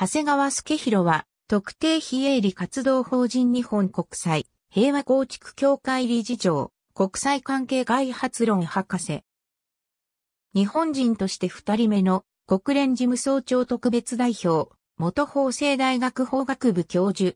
長谷川助弘は、特定非営利活動法人日本国際平和構築協会理事長、国際関係外発論博士。日本人として二人目の国連事務総長特別代表、元法政大学法学部教授。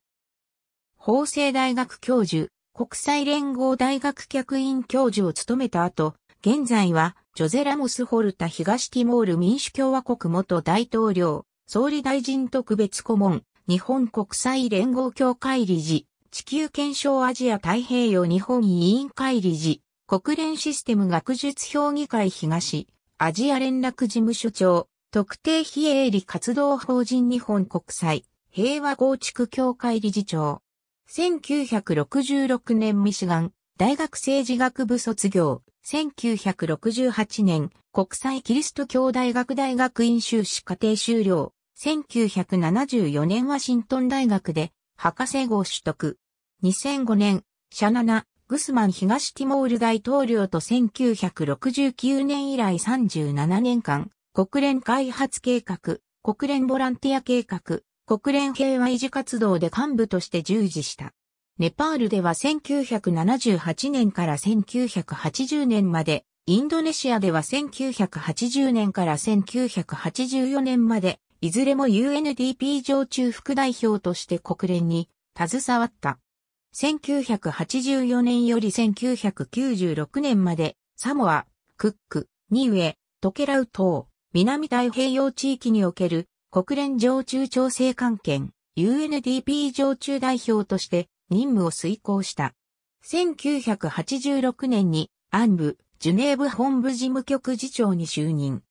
法政大学教授、国際連合大学客員教授を務めた後、現在はジョゼラモス・ホルタ東ティモール民主共和国元大統領、総理大臣特別顧問、日本国際連合協会理事、地球検証アジア太平洋日本委員会理事、国連システム学術評議会東、アジア連絡事務所長、特定非営利活動法人日本国際平和構築協会理事長。1966年ミシガン大学政治学部卒業。1968年国際キリスト教大学大学院修士課程修了。1974年ワシントン大学で博士号取得。2005年、シャナナ、グスマン東ティモール大統領と1969年以来37年間、国連開発計画、国連ボランティア計画、国連平和維持活動で幹部として従事した。ネパールでは1978年から1980年まで、インドネシアでは1980年から1984年まで、いずれも UNDP 常駐副代表として国連に携わった。1984年より1996年までサモア、クック、ニウエ、トケラウ等、南太平洋地域における国連常駐調整関係 UNDP 常駐代表として任務を遂行した。1986年に安部、ジュネーブ本部事務局次長に就任。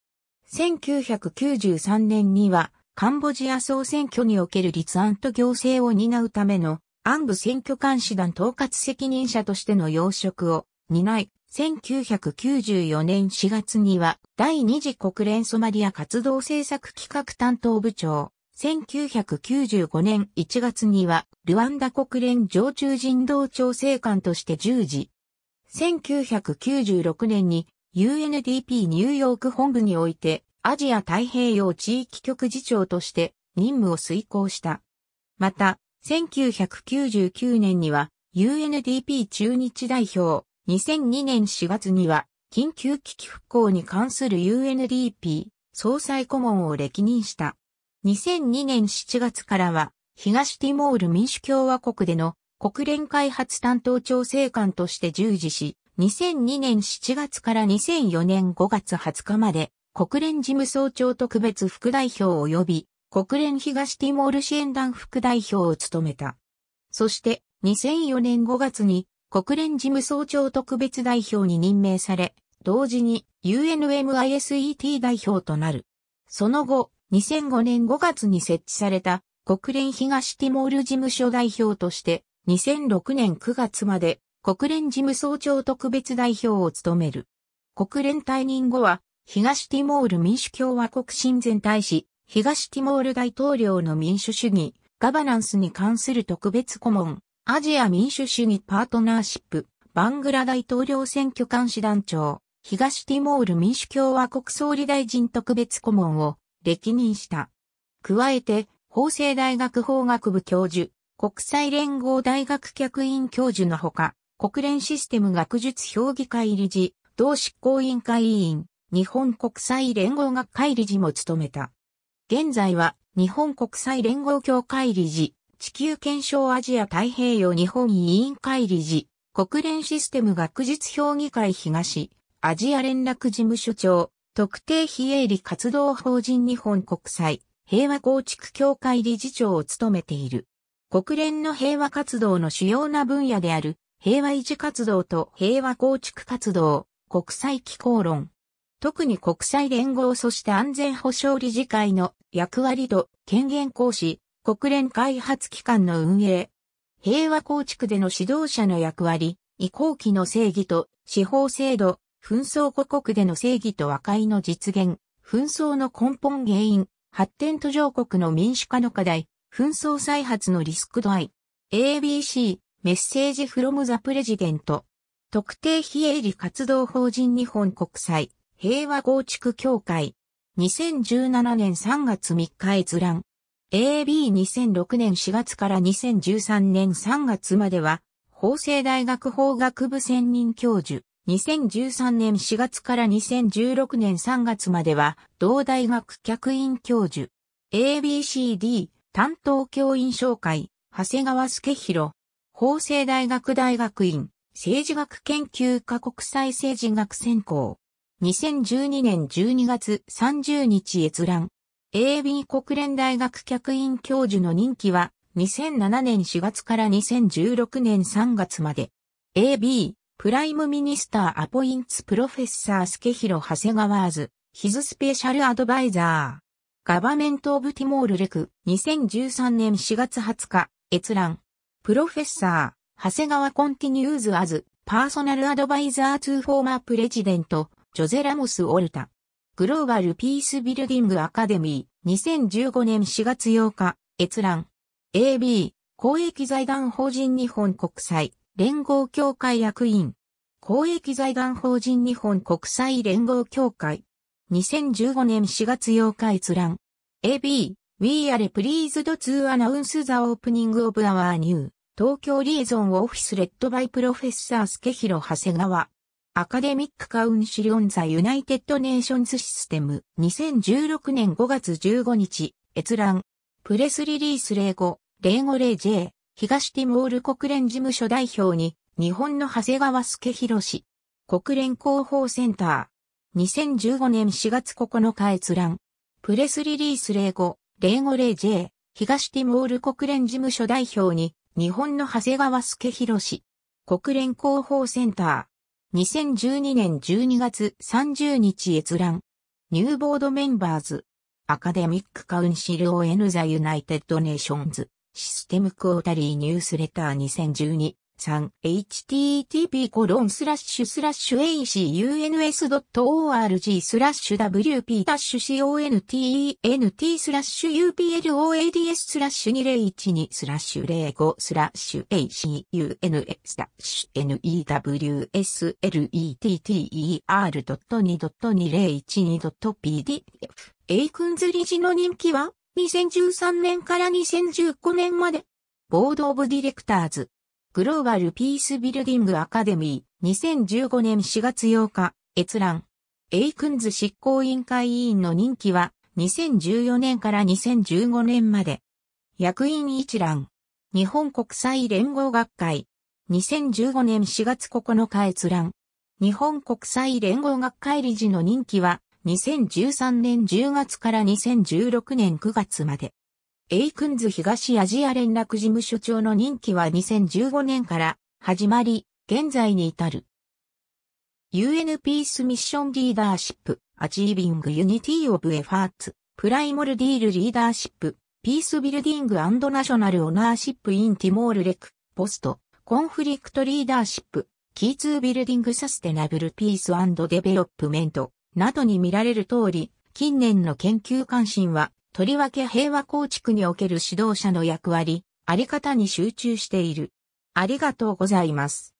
1993年には、カンボジア総選挙における立案と行政を担うための、暗部選挙監視団統括責任者としての要職を担い、1994年4月には第二次国連ソマリア活動政策企画担当部長、1995年1月にはルワンダ国連常駐人道調整官として従事、1996年に UNDP ニューヨーク本部においてアジア太平洋地域局次長として任務を遂行した。また、1999年には UNDP 中日代表、2002年4月には緊急危機復興に関する UNDP 総裁顧問を歴任した。2002年7月からは東ティモール民主共和国での国連開発担当調整官として従事し、2002年7月から2004年5月20日まで、国連事務総長特別副代表及び、国連東ティモール支援団副代表を務めた。そして、2004年5月に、国連事務総長特別代表に任命され、同時に UNMISET 代表となる。その後、2005年5月に設置された国連東ティモール事務所代表として、2006年9月まで国連事務総長特別代表を務める。国連退任後は、東ティモール民主共和国親善大使、東ティモール大統領の民主主義、ガバナンスに関する特別顧問、アジア民主主義パートナーシップ、バングラ大統領選挙監視団長、東ティモール民主共和国総理大臣特別顧問を歴任した。加えて、法政大学法学部教授、国際連合大学客員教授のほか、国連システム学術評議会理事、同執行委員会委員、日本国際連合学会理事も務めた。現在は日本国際連合協会理事、地球検証アジア太平洋日本委員会理事、国連システム学術評議会東、アジア連絡事務所長、特定非営利活動法人日本国際平和構築協会理事長を務めている。国連の平和活動の主要な分野である平和維持活動と平和構築活動、国際機構論。特に国際連合そして安全保障理事会の役割と権限行使、国連開発機関の運営。平和構築での指導者の役割、移行期の正義と司法制度、紛争故国での正義と和解の実現、紛争の根本原因、発展途上国の民主化の課題、紛争再発のリスク度合い。ABC、メッセージフロムザプレジデント。特定非営利活動法人日本国際平和構築協会。2017年3月3日閲覧。AB2006 年4月から2013年3月までは、法政大学法学部専任教授。2013年4月から2016年3月までは、同大学客員教授。ABCD 担当教員紹介、長谷川介弘。法政大学大学院、政治学研究科国際政治学専攻。2012年12月30日閲覧。AB 国連大学客員教授の任期は2007年4月から2016年3月まで。AB プライムミニスターアポインツプロフェッサースケヒロ・ハセガワーズ、ヒズスペシャルアドバイザー。ガバメント・オブ・ティモール・レク、2013年4月20日、閲覧。プロフェッサー、長谷川コンティニューズアズ、パーソナルアドバイザーツーフォーマープレジデント、ジョゼラモス・オルタ。グローバル・ピース・ビルディング・アカデミー、2015年4月8日、閲覧。AB、公益財団法人日本国際、連合協会役員。公益財団法人日本国際連合協会。2015年4月8日閲覧。AB、We are pleased to announce the opening of our new 東京リエゾンオフィスレッドバイプロフェッサー助広長谷川。アカデミックカウンシルオンザユナイテッドネーションズシステム2016年5月15日閲覧プレスリリース05 050J 東ティモール国連事務所代表に日本の長谷川助広氏国連広報センター2015年4月9日閲覧プレスリリース05 050J、東ティモール国連事務所代表に、日本の長谷川助博氏、国連広報センター、2012年12月30日閲覧、ニューボードメンバーズ、アカデミックカウンシルオエヌザユナイテッドネーションズ、システムクオータリーニュースレター2012 http コロンスラッシュスラッシュ acuns.org スラッシュ wp-content スラッシュ uploads スラッシュ2012スラッシュ05スラッシュ acun スラッシュ n e w s l e t t e r 2 2 0 1 2 p d f エイクンズりじの人気は2013年から2015年までボードオブディレクターズグローバルピースビルディングアカデミー、2015年4月8日、閲覧。エイクンズ執行委員会委員の任期は、2014年から2015年まで。役員一覧。日本国際連合学会。2015年4月9日閲覧。日本国際連合学会理事の任期は、2013年10月から2016年9月まで。エイクンズ東アジア連絡事務所長の任期は2015年から始まり、現在に至る。UN Peace Mission Leadership Achieving Unity of Efforts Primal Deal Leadership Peace Building and National Ownership in Timor l e s Post Conflict Leadership Key to Building Sustainable Peace and Development などに見られる通り、近年の研究関心はとりわけ平和構築における指導者の役割、あり方に集中している。ありがとうございます。